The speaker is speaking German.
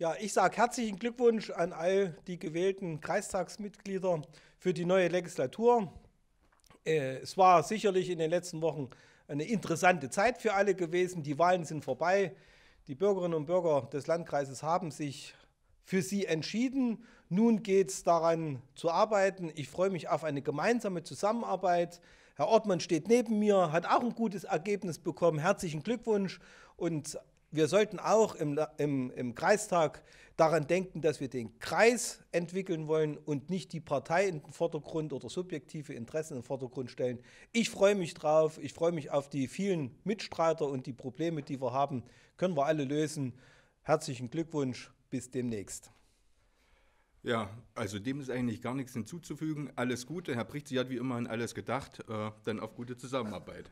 Ja, ich sage herzlichen Glückwunsch an all die gewählten Kreistagsmitglieder für die neue Legislatur. Äh, es war sicherlich in den letzten Wochen eine interessante Zeit für alle gewesen. Die Wahlen sind vorbei. Die Bürgerinnen und Bürger des Landkreises haben sich für sie entschieden. Nun geht es daran zu arbeiten. Ich freue mich auf eine gemeinsame Zusammenarbeit. Herr Ortmann steht neben mir, hat auch ein gutes Ergebnis bekommen. Herzlichen Glückwunsch. Und wir sollten auch im, im, im Kreistag daran denken, dass wir den Kreis entwickeln wollen und nicht die Partei in den Vordergrund oder subjektive Interessen in den Vordergrund stellen. Ich freue mich drauf, ich freue mich auf die vielen Mitstreiter und die Probleme, die wir haben, können wir alle lösen. Herzlichen Glückwunsch, bis demnächst. Ja, also dem ist eigentlich gar nichts hinzuzufügen. Alles Gute. Herr Bricht, Sie hat wie immer an alles gedacht. Äh, dann auf gute Zusammenarbeit.